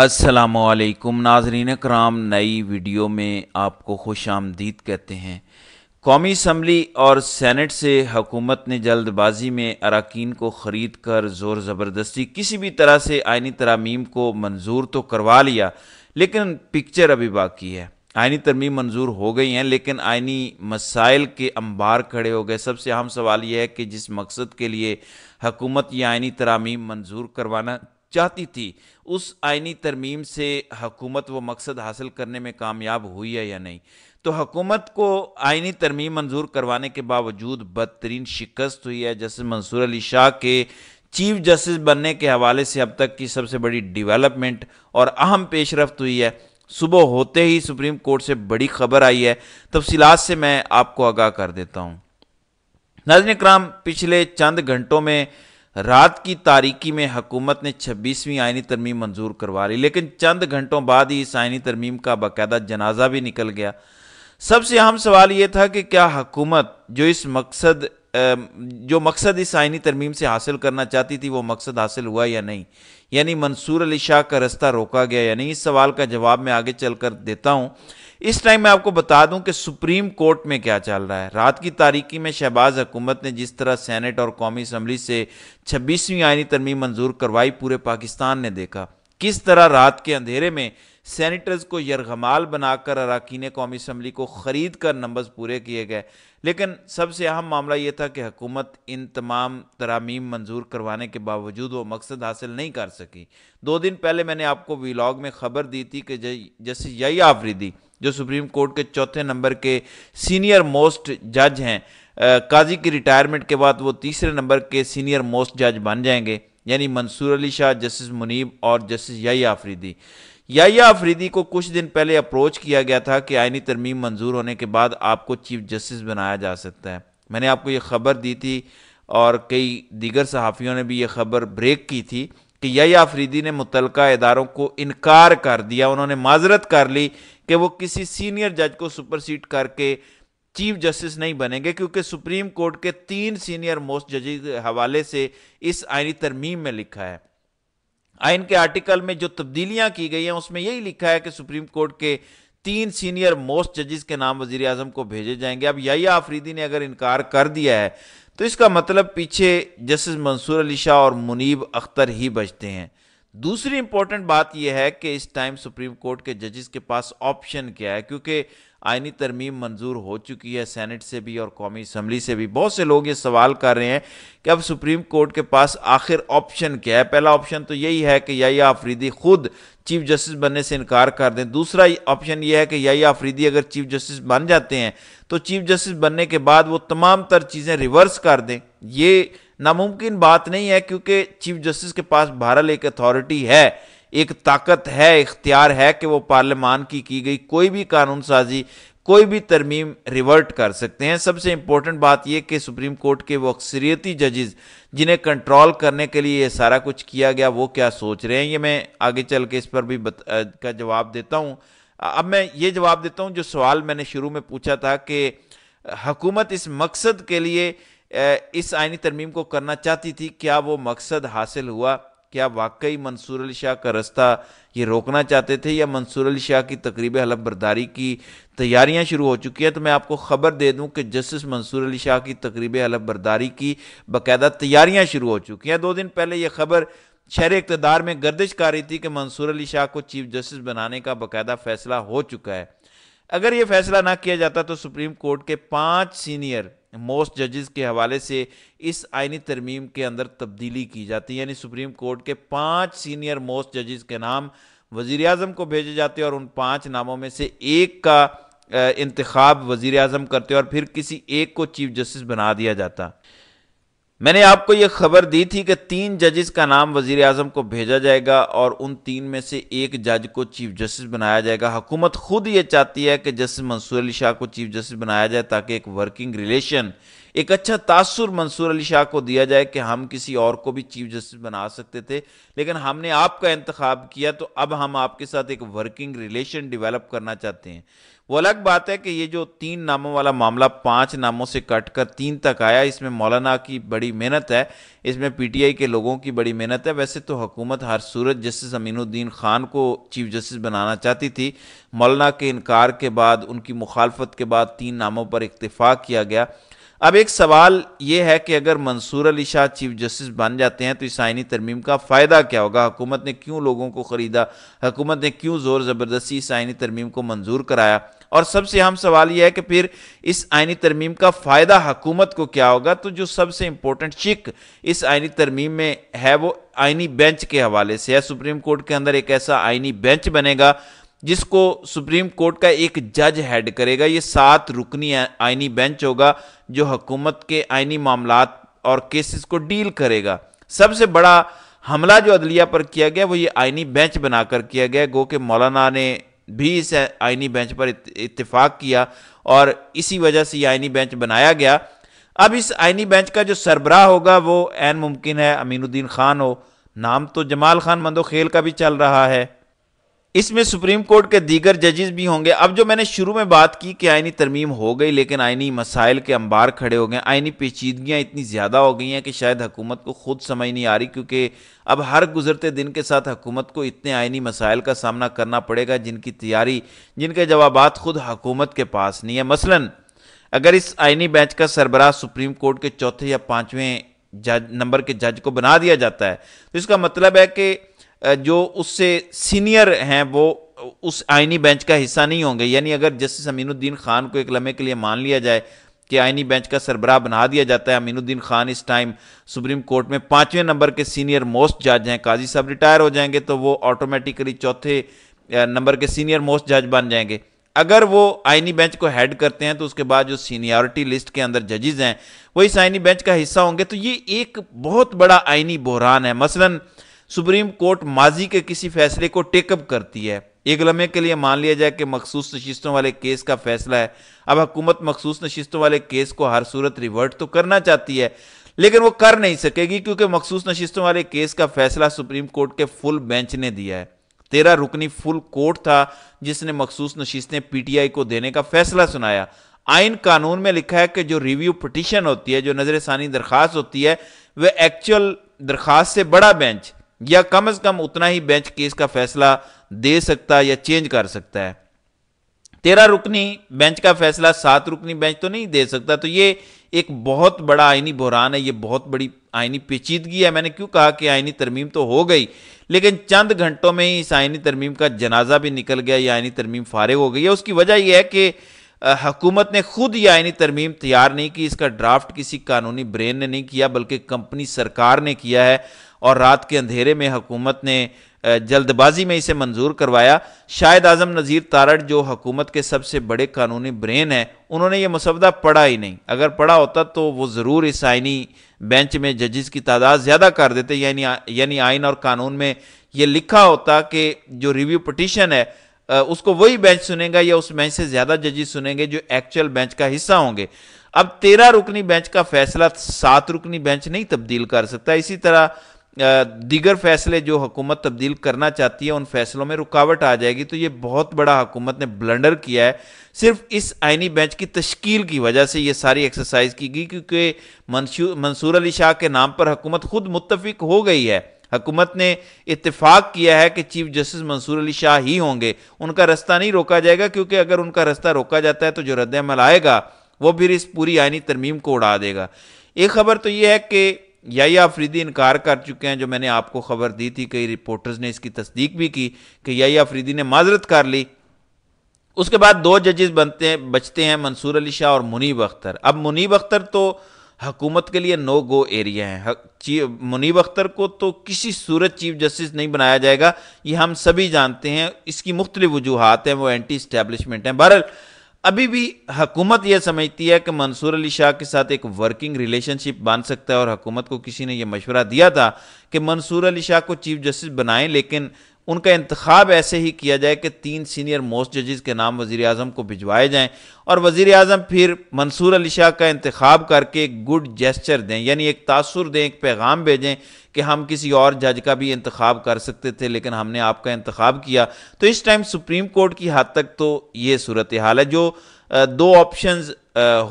असलकुम नाजरीन कराम नई वीडियो में आपको खुश आमदीद कहते हैं कौमी इसम्बली और सैनट से हकूमत ने जल्दबाजी में अरकान को ख़रीद कर ज़ोर ज़बरदस्ती किसी भी तरह से आइनी तरामीम को मंजूर तो करवा लिया लेकिन पिक्चर अभी बाकी है आइनी तरमीम मंजूर हो गई हैं लेकिन आइनी मसाइल के अंबार खड़े हो गए सबसे अहम सवाल यह है कि जिस मकसद के लिए हकूमत ये आइनी तरामीम मंजूर करवाना चाहती थी उस आइनी तरमीम से हकूमत वो मकसद हासिल करने में कामयाब हुई है या नहीं तो हकूमत को आइनी तरमीम मंजूर करवाने के बावजूद बदतरीन शिकस्त हुई है जस्टिस मंसूर अली शाह के चीफ जस्टिस बनने के हवाले से अब तक की सबसे बड़ी डेवलपमेंट और अहम पेशरफ्त तो हुई है सुबह होते ही सुप्रीम कोर्ट से बड़ी खबर आई है तफसीलात से मैं आपको आगाह कर देता हूँ नाजन कराम पिछले चंद घंटों में रात की तारीकी में हुकूमत ने 26वीं आइनी तरमीम मंजूर करवा ली लेकिन चंद घंटों बाद ही इस आइनी तरमीम का बाकायदा जनाजा भी निकल गया सबसे अहम सवाल ये था कि क्या हुकूमत जो इस मकसद जो मकसद इस आइनी तरमीम से हासिल करना चाहती थी वो मकसद हासिल हुआ या नहीं यानी मंसूर अली शाह का रास्ता रोका गया या नहीं इस सवाल का जवाब मैं आगे चल कर देता हूँ इस टाइम मैं आपको बता दूं कि सुप्रीम कोर्ट में क्या चल रहा है रात की तारीखी में शहबाज हुकूमत ने जिस तरह सेनेट और कौमी असम्बली से छब्बीसवीं आयनी तरमीम मंजूर करवाई पूरे पाकिस्तान ने देखा किस तरह रात के अंधेरे में सैनिटर्स को यरगमाल बनाकर अरकान कौमी असम्बली को ख़रीद कर नंबर्स पूरे किए गए लेकिन सबसे अहम मामला ये था कि हुकूमत इन तमाम तरामीम मंजूर करवाने के बावजूद वो मकसद हासिल नहीं कर सकी दो दिन पहले मैंने आपको व्लाग में ख़बर दी थी कि जस्टिस यही आफरी दी जो सुप्रीम कोर्ट के चौथे नंबर के सीनियर मोस्ट जज हैं काजी की रिटायरमेंट के बाद वो तीसरे नंबर के सीनियर मोस्ट जज बन जाएंगे यानी मंसूर अली शाह जस्टिस मुनीब और जस्टिस याया आफरीदी या आफरीदी को कुछ दिन पहले अप्रोच किया गया था कि आइनी तरमीम मंजूर होने के बाद आपको चीफ जस्टिस बनाया जा सकता है मैंने आपको ये खबर दी थी और कई दीगर सहाफ़ियों ने भी ये खबर ब्रेक की थी कि यही आफरीदी ने मुतलका इदारों को इनकार कर दिया उन्होंने माजरत कर ली कि वो किसी सीनियर जज को सीट करके चीफ जस्टिस नहीं बनेंगे क्योंकि सुप्रीम कोर्ट के तीन सीनियर मोस्ट जज के हवाले से इस आईनी तरमीम में लिखा है आइन के आर्टिकल में जो तब्दीलियां की गई हैं उसमें यही लिखा है कि सुप्रीम कोर्ट के तीन सीनियर मोस्ट जजेस के नाम वजीर आजम को भेजे जाएंगे अब यही आफरीदी ने अगर इनकार कर दिया है तो इसका मतलब पीछे जस्टिस मंसूर अली शाह और मुनीब अख्तर ही बचते हैं दूसरी इंपॉर्टेंट बात यह है कि इस टाइम सुप्रीम कोर्ट के जजेस के पास ऑप्शन क्या है क्योंकि आइनी तरमीम मंजूर हो चुकी है सेनेट से भी और कौमी असम्बली से भी बहुत से लोग ये सवाल कर रहे हैं कि अब सुप्रीम कोर्ट के पास आखिर ऑप्शन क्या है पहला ऑप्शन तो यही है कि या आफरीदी खुद चीफ जस्टिस बनने से इनकार कर दें दूसरा ऑप्शन ये है कि या आफरीदी अगर चीफ जस्टिस बन जाते हैं तो चीफ जस्टिस बनने के बाद वो तमाम तर चीज़ें रिवर्स कर दें ये नामुमकिन बात नहीं है क्योंकि चीफ जस्टिस के पास भारत एक अथॉरिटी है एक ताकत है इख्तियार है कि वो पार्लियामान की की गई कोई भी कानून साजी कोई भी तरमीम रिवर्ट कर सकते हैं सबसे इंपॉर्टेंट बात यह कि सुप्रीम कोर्ट के वो अक्सरियती जजेस जिन्हें कंट्रोल करने के लिए ये सारा कुछ किया गया वो क्या सोच रहे हैं ये मैं आगे चल के इस पर भी बत, आ, का जवाब देता हूँ अब मैं ये जवाब देता हूँ जो सवाल मैंने शुरू में पूछा था कि हुकूमत इस मकसद के लिए इस आइनी तरमीम को करना चाहती थी क्या वो मकसद हासिल हुआ क्या वाकई मंसूर अली शाह का रास्ता ये रोकना चाहते थे या मंसूर अली शाह की तकरीब हलफ बर्दारी की तैयारियां शुरू हो चुकी हैं तो मैं आपको ख़बर दे दूं कि जस्टिस मंसूर अली शाह की तकरीब हलफ बर्दारी की बाकायदा तैयारियां शुरू हो चुकी हैं दो दिन पहले यह खबर शहर इकतदार में गर्दिश कर रही थी कि मंसूर अली शाह को चीफ जस्टिस बनाने का बाकायदा फैसला हो चुका है अगर ये फैसला ना किया जाता तो सुप्रीम कोर्ट के पाँच सीनियर मोस्ट जजेस के हवाले से इस आइनी तरमीम के अंदर तब्दीली की जाती है यानी सुप्रीम कोर्ट के पाँच सीनियर मोस्ट जजेस के नाम वज़ी अजम को भेजे जाते हैं और उन पाँच नामों में से एक का इंतखब वज़ी अजम करते और फिर किसी एक को चीफ जस्टिस बना दिया जाता मैंने आपको यह खबर दी थी कि तीन जजेस का नाम वजीर आजम को भेजा जाएगा और उन तीन में से एक जज को चीफ जस्टिस बनाया जाएगा हुकूमत खुद ये चाहती है कि जस्टिस मंसूर अली शाह को चीफ जस्टिस बनाया जाए ताकि एक वर्किंग रिलेशन एक अच्छा तासुर मंसूर अली शाह को दिया जाए कि हम किसी और को भी चीफ जस्टिस बना सकते थे लेकिन हमने आपका इंतखब किया तो अब हम आपके साथ एक वर्किंग रिलेशन डेवलप करना चाहते हैं वो अलग बात है कि ये जो तीन नामों वाला मामला पांच नामों से कट कर तीन तक आया इसमें मौलाना की बड़ी मेहनत है इसमें पीटीआई के लोगों की बड़ी मेहनत है वैसे तो हुकूमत हर सूरत जस्टिस अमीनुद्दीन खान को चीफ जस्टिस बनाना चाहती थी मौलाना के इनकार के बाद उनकी मुखालफत के बाद तीन नामों पर इतफाक़ किया गया अब एक सवाल यह है कि अगर मंसूर अली शाह चीफ जस्टिस बन जाते हैं तो इस आइनी तरमीम का फ़ायदा क्या होगा हुकूमत ने क्यों लोगों को ख़रीदा हुकूमत ने क्यों ज़ोर ज़बरदस्ती इस आइनी तरमीम को मंजूर कराया और सबसे अहम सवाल यह है कि फिर इस आइनी तरमीम का फ़ायदा हुकूमत को क्या होगा तो जो सबसे इम्पोर्टेंट शिक इस आइनी तरमीम में है वो आइनी बेंच के हवाले से है सुप्रीम कोर्ट के अंदर एक ऐसा आइनी बेंच बनेगा जिसको सुप्रीम कोर्ट का एक जज हेड करेगा ये सात रुकनी आइनी बेंच होगा जो हुकूमत के आइनी मामला और केसेस को डील करेगा सबसे बड़ा हमला जो अदलिया पर किया गया वो ये आइनी बेंच बनाकर किया गया गो के मौलाना ने भी इस आइनी बेंच पर इत्तेफाक किया और इसी वजह से ये आइनी बेंच बनाया गया अब इस आइनी बेंच का जो सरबराह होगा वो एन मुमकिन है अमीनुद्दीन खान हो नाम तो जमाल खान मंदोखेल का भी चल रहा है इसमें सुप्रीम कोर्ट के दीगर जजेस भी होंगे अब जो मैंने शुरू में बात की कि आइनी तरमीम हो गई लेकिन आइनी मसाइल के अंबार खड़े हो गए आइनी पेचीदगियाँ इतनी ज़्यादा हो गई हैं कि शायद हुकूमत को खुद समझ नहीं आ रही क्योंकि अब हर गुजरते दिन के साथ हुकूमत को इतने आइनी मसाइल का सामना करना पड़ेगा जिनकी तैयारी जिनके जवाब खुद हकूमत के पास नहीं है मसलन अगर इस आइनी बेंच का सरबराह सुप्रीम कोर्ट के चौथे या पाँचवें जज नंबर के जज को बना दिया जाता है तो इसका मतलब है कि जो उससे सीनियर हैं वो उस आइनी बेंच का हिस्सा नहीं होंगे यानी अगर जस्टिस अमीनुद्दीन खान को एक लम्हे के लिए मान लिया जाए कि आइनी बेंच का सरबराह बना दिया जाता है अमीनुद्दीन खान इस टाइम सुप्रीम कोर्ट में पाँचवें नंबर के सीनियर मोस्ट जज हैं काजी साहब रिटायर हो जाएंगे तो वो ऑटोमेटिकली चौथे नंबर के सीनियर मोस्ट जज बन जाएंगे अगर वो आइनी बेंच को हेड करते हैं तो उसके बाद जो सीनियरिटी लिस्ट के अंदर जजेज हैं वो इस आइनी बेंच का हिस्सा होंगे तो ये एक बहुत बड़ा आइनी बहरान है मसला सुप्रीम कोर्ट माजी के किसी फैसले को टेकअप करती है एक लम्हे के लिए मान लिया जाए कि मखसूस नशिस्तों वाले केस का फैसला है अब हुकूमत मखसूस नशिस्तों वाले केस को हर सूरत रिवर्ट तो करना चाहती है लेकिन वो कर नहीं सकेगी क्योंकि मखसूस नशिस्तों वाले केस का फैसला सुप्रीम कोर्ट के फुल बेंच ने दिया है तेरा रुकनी फुल कोर्ट था जिसने मखसूस नशिस्तें पीटीआई को देने का फैसला सुनाया आइन कानून में लिखा है कि जो रिव्यू पटिशन होती है जो नजरसानी दरखास्त होती है वह एक्चुअल दरखास्त से बड़ा बेंच या कम से कम उतना ही बेंच केस का फैसला दे सकता या चेंज कर सकता है तेरह रुकनी बेंच का फैसला सात रुकनी बेंच तो नहीं दे सकता तो ये एक बहुत बड़ा आइनी बहरान है ये बहुत बड़ी आइनी पेचीदगी है मैंने क्यों कहा कि आइनी तरमीम तो हो गई लेकिन चंद घंटों में ही इस आइनी तरमीम का जनाजा भी निकल गया या आइनी तरमीम फारिग हो गई है उसकी वजह यह है कि हकूमत ने खुद यह आइनी तरमीम तैयार नहीं की इसका ड्राफ्ट किसी कानूनी ब्रेन ने नहीं किया बल्कि कंपनी सरकार ने किया है और रात के अंधेरे में हुकूमत ने जल्दबाजी में इसे मंजूर करवाया शायद आजम नज़ीर तारड़ जो हुकूमत के सबसे बड़े कानूनी ब्रेन हैं उन्होंने ये मसवदा पढ़ा ही नहीं अगर पढ़ा होता तो वो ज़रूर इस आइनी बेंच में जजिस की तादाद ज़्यादा कर देते यानी यानी आइन और कानून में ये लिखा होता कि जो रिव्यू पटिशन है उसको वही बेंच सुनेगा या उस बेंच से ज्यादा जजेस सुनेंगे जो एक्चुअल बेंच का हिस्सा होंगे अब तेरह रुकनी बेंच का फैसला सात रुकनी बेंच नहीं तब्दील कर सकता इसी तरह दीगर फैसले जो हुकूमत तब्दील करना चाहती है उन फैसलों में रुकावट आ जाएगी तो ये बहुत बड़ा हुकूमत ने ब्लंडर किया है सिर्फ इस आइनी बेंच की तश्कील की वजह से ये सारी एक्सरसाइज की गई क्योंकि मंसूर अली शाह के नाम पर हुकूमत खुद मुतफिक हो गई है हुकूमत ने इतफाक किया है कि चीफ जस्टिस मंसूर अली शाह ही होंगे उनका रास्ता नहीं रोका जाएगा क्योंकि अगर उनका रास्ता रोका जाता है तो जो रद्दमल आएगा वो फिर इस पूरी आइनी तरमीम को उड़ा देगा एक खबर तो ये है कि या अफरीदी इनकार कर चुके हैं जो मैंने आपको खबर दी थी कई रिपोर्टर्स ने इसकी तस्दीक भी की कि या अफरीदी ने माजरत कर ली उसके बाद दो जजेस बनते हैं बचते हैं मंसूर अली शाह और मुनीब अख्तर अब मुनीब अख्तर तो हकूमत के लिए नो गो एरिया है मुनीब अख्तर को तो किसी सूरत चीफ जस्टिस नहीं बनाया जाएगा ये हम सभी जानते हैं इसकी मुख्तलिफ वजूहत हैं वो एंटी इस्टेबलिशमेंट हैं बहर अभी भी हकूमत यह समझती है कि मंसूर अली शाह के साथ एक वर्किंग रिलेशनशिप बन सकता है और हकूमत को किसी ने यह मशवरा दिया था कि मंसूर अली शाह को चीफ जस्टिस बनाएं लेकिन उनका इंतखब ऐसे ही किया जाए कि तीन सीनियर मोस्ट जजेस के नाम वज़ी अजम को भिजवाए जाएँ और वज़ी अजम फिर मंसूर अली शाह का इंतखब करके गुड जेस्चर दें यानी एक तासर दें एक पैगाम भेजें कि हम किसी और जज का भी इंतखब कर सकते थे लेकिन हमने आपका इंतखब किया तो इस टाइम सुप्रीम कोर्ट की हद तक तो ये सूरत हाल है जो दो ऑप्शन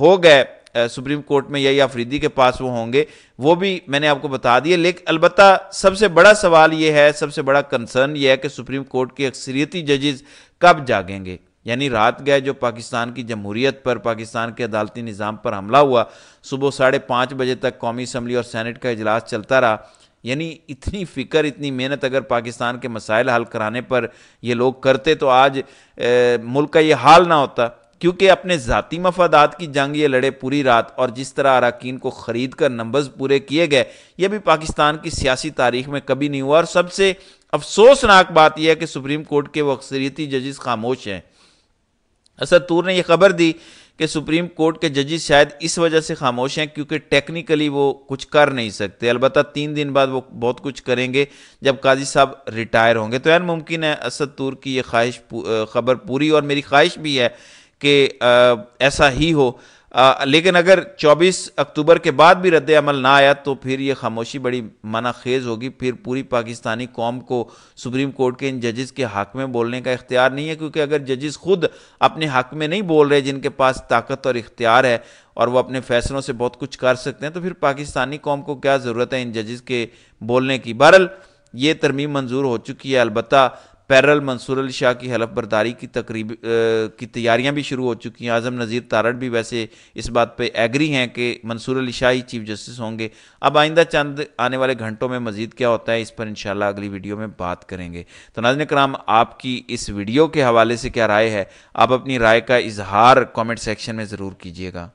हो गए सुप्रीम कोर्ट में या आफरीदी के पास वो होंगे वो भी मैंने आपको बता दिए लेकिन अलबत् सबसे बड़ा सवाल ये है सबसे बड़ा कंसर्न ये है कि सुप्रीम कोर्ट के अक्सरियती जजेज कब जागेंगे यानी रात गए जो पाकिस्तान की जमहूरीत पर पाकिस्तान के अदालती निज़ाम पर हमला हुआ सुबह साढ़े पाँच बजे तक कौमी असम्बली और सैनट का अजलास चलता रहा यानी इतनी फ़िक्र इतनी मेहनत अगर पाकिस्तान के मसाइल हल कराने पर ये लोग करते तो आज ए, मुल्क का ये हाल ना होता क्योंकि अपने ज़ाती मफादात की जंग ये लड़े पूरी रात और जिस तरह अरकान को ख़रीद कर नंबर्स पूरे किए गए ये भी पाकिस्तान की सियासी तारीख में कभी नहीं हुआ और सबसे अफसोसनाक बात यह है कि सुप्रीम कोर्ट के वो अक्सरीती जजिस खामोश हैं तूर ने यह खबर दी कि सुप्रीम कोर्ट के जजिस शायद इस वजह से खामोश हैं क्योंकि टेक्निकली वो कुछ कर नहीं सकते अलबत्त तीन दिन बाद वो बहुत कुछ करेंगे जब काजी साहब रिटायर होंगे तो यार मुमकिन है असद तूर की यह ख्वाहिश खबर पूरी और मेरी ख्वाहिश भी है कि ऐसा ही हो आ, लेकिन अगर 24 अक्टूबर के बाद भी रद्द अमल ना आया तो फिर ये खामोशी बड़ी मना खेज़ होगी फिर पूरी पाकिस्तानी कौम को सुप्रीम कोर्ट के इन जजेस के हक में बोलने का इख्तियार नहीं है क्योंकि अगर जजेस खुद अपने हक में नहीं बोल रहे जिनके पास ताकत और इख्तियार है और वो अपने फैसलों से बहुत कुछ कर सकते हैं तो फिर पाकिस्तानी कौम को क्या ज़रूरत है इन जजेस के बोलने की बहरल ये तरमीम मंजूर हो चुकी है अलबत् पैरल मंसूर अली शाह की हलफ बर्दारी की तकरीब की तैयारियां भी शुरू हो चुकी हैं आज़म नज़ीर तारड़ भी वैसे इस बात पे एग्री हैं कि मंसूर अली शाह ही चीफ जस्टिस होंगे अब आइंदा चंद आने वाले घंटों में मज़ीद क्या होता है इस पर इंशाल्लाह अगली वीडियो में बात करेंगे तो नाजन कराम आपकी इस वीडियो के हवाले से क्या राय है आप अपनी राय का इजहार कॉमेंट सेक्शन में ज़रूर कीजिएगा